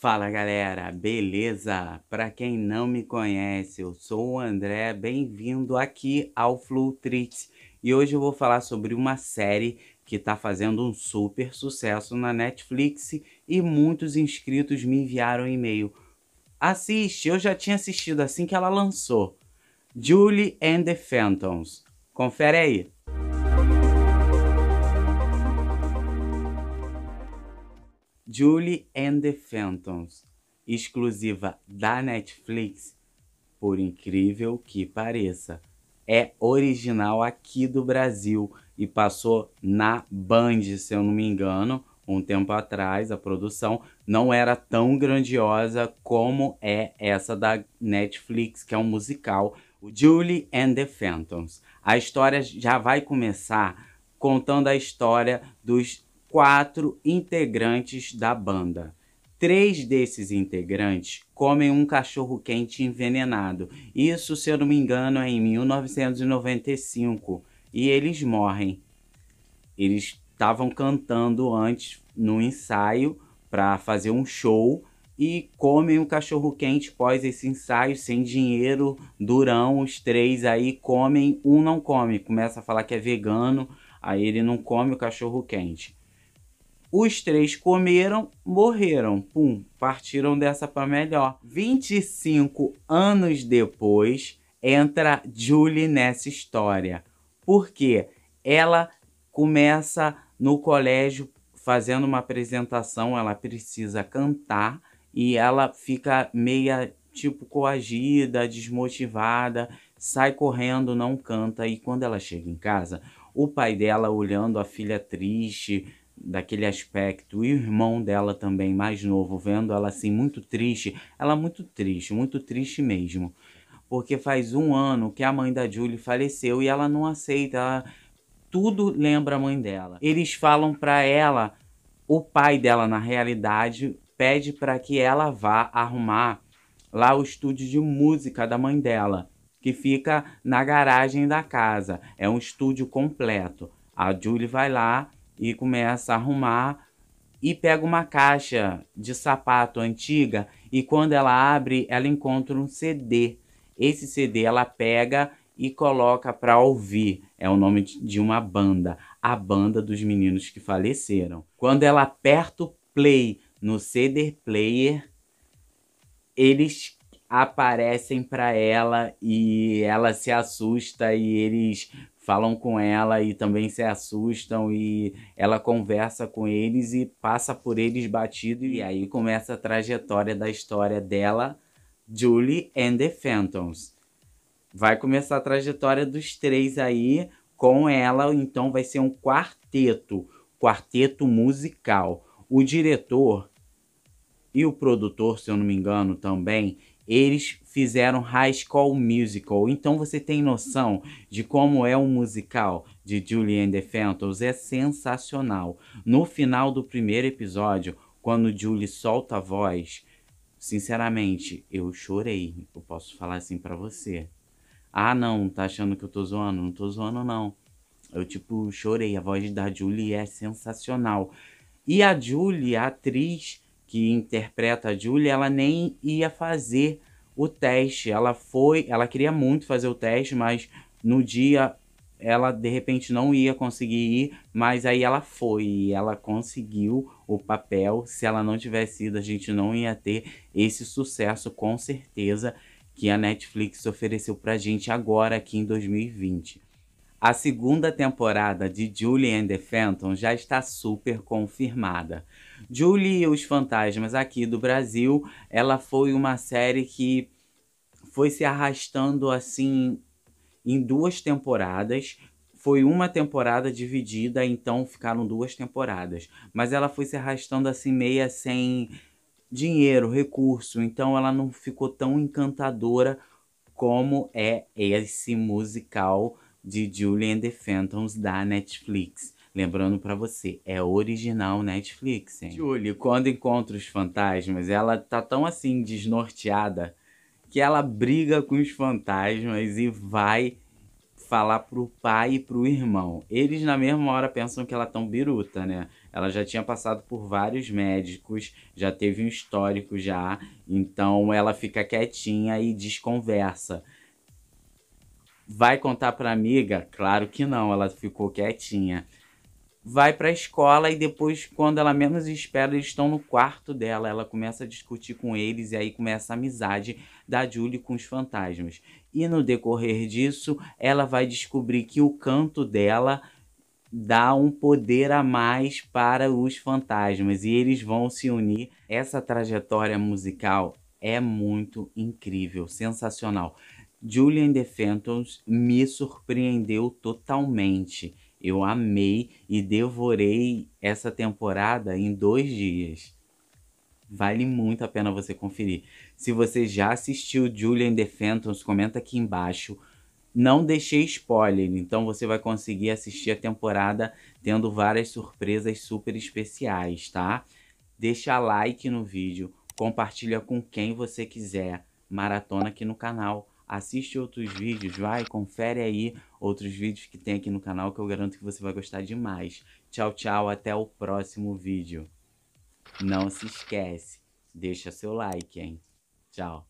Fala galera, beleza? Para quem não me conhece, eu sou o André, bem-vindo aqui ao Flutrix e hoje eu vou falar sobre uma série que está fazendo um super sucesso na Netflix e muitos inscritos me enviaram um e-mail. Assiste, eu já tinha assistido assim que ela lançou. Julie and the Phantoms. Confere aí. Julie and the Phantoms, exclusiva da Netflix, por incrível que pareça, é original aqui do Brasil e passou na Band, se eu não me engano, um tempo atrás. A produção não era tão grandiosa como é essa da Netflix, que é um musical, o Julie and the Phantoms. A história já vai começar contando a história dos quatro integrantes da banda. Três desses integrantes comem um cachorro quente envenenado. Isso, se eu não me engano, é em 1995. E eles morrem. Eles estavam cantando antes no ensaio para fazer um show e comem um cachorro quente pós esse ensaio, sem dinheiro, durão, os três aí comem, um não come, começa a falar que é vegano, aí ele não come o cachorro quente. Os três comeram, morreram. Pum, partiram dessa para melhor. 25 anos depois, entra Julie nessa história. Por quê? Ela começa no colégio fazendo uma apresentação, ela precisa cantar e ela fica meia tipo coagida, desmotivada, sai correndo, não canta e quando ela chega em casa, o pai dela olhando a filha triste, daquele aspecto, e o irmão dela também, mais novo, vendo ela assim muito triste, ela muito triste, muito triste mesmo. Porque faz um ano que a mãe da Julie faleceu e ela não aceita, ela, tudo lembra a mãe dela. Eles falam para ela, o pai dela na realidade pede para que ela vá arrumar lá o estúdio de música da mãe dela, que fica na garagem da casa. É um estúdio completo. A Julie vai lá e começa a arrumar e pega uma caixa de sapato antiga e quando ela abre, ela encontra um CD. Esse CD ela pega e coloca para ouvir. É o nome de uma banda, a banda dos meninos que faleceram. Quando ela aperta o play no CD player, eles aparecem para ela e ela se assusta e eles falam com ela e também se assustam e ela conversa com eles e passa por eles batido e aí começa a trajetória da história dela, Julie and the Phantoms. Vai começar a trajetória dos três aí com ela, então vai ser um quarteto, quarteto musical. O diretor e o produtor, se eu não me engano, também, eles fizeram High School Musical. Então você tem noção de como é o um musical de Julie and the Phantoms. É sensacional. No final do primeiro episódio, quando Julie solta a voz, sinceramente, eu chorei. Eu posso falar assim para você. Ah, não, tá achando que eu tô zoando? Não tô zoando, não. Eu, tipo, chorei. A voz da Julie é sensacional. E a Julie, a atriz, que interpreta a Julia, ela nem ia fazer o teste. Ela foi, ela queria muito fazer o teste, mas no dia ela de repente não ia conseguir ir, mas aí ela foi e ela conseguiu o papel. Se ela não tivesse ido, a gente não ia ter esse sucesso com certeza que a Netflix ofereceu pra gente agora aqui em 2020. A segunda temporada de Julie and the Phantom já está super confirmada. Julie e os Fantasmas aqui do Brasil, ela foi uma série que foi se arrastando assim em duas temporadas. Foi uma temporada dividida, então ficaram duas temporadas. Mas ela foi se arrastando assim meia sem dinheiro, recurso, então ela não ficou tão encantadora como é esse musical de Julian the Phantoms da Netflix. Lembrando para você, é original Netflix, hein? Julie, quando encontra os fantasmas, ela tá tão assim desnorteada que ela briga com os fantasmas e vai falar pro pai e pro irmão. Eles na mesma hora pensam que ela é tão biruta, né? Ela já tinha passado por vários médicos, já teve um histórico já, então ela fica quietinha e desconversa. Vai contar pra amiga? Claro que não, ela ficou quietinha. Vai pra escola e depois, quando ela menos espera, eles estão no quarto dela. Ela começa a discutir com eles e aí começa a amizade da Julie com os fantasmas. E no decorrer disso, ela vai descobrir que o canto dela dá um poder a mais para os fantasmas e eles vão se unir. Essa trajetória musical é muito incrível, sensacional. Julian The Phantoms me surpreendeu totalmente. Eu amei e devorei essa temporada em dois dias. Vale muito a pena você conferir. Se você já assistiu Julian The Phantoms, comenta aqui embaixo. Não deixei spoiler, então você vai conseguir assistir a temporada tendo várias surpresas super especiais, tá? Deixa like no vídeo, compartilha com quem você quiser, maratona aqui no canal assiste outros vídeos, vai, confere aí outros vídeos que tem aqui no canal que eu garanto que você vai gostar demais. Tchau, tchau, até o próximo vídeo. Não se esquece, deixa seu like, hein? Tchau.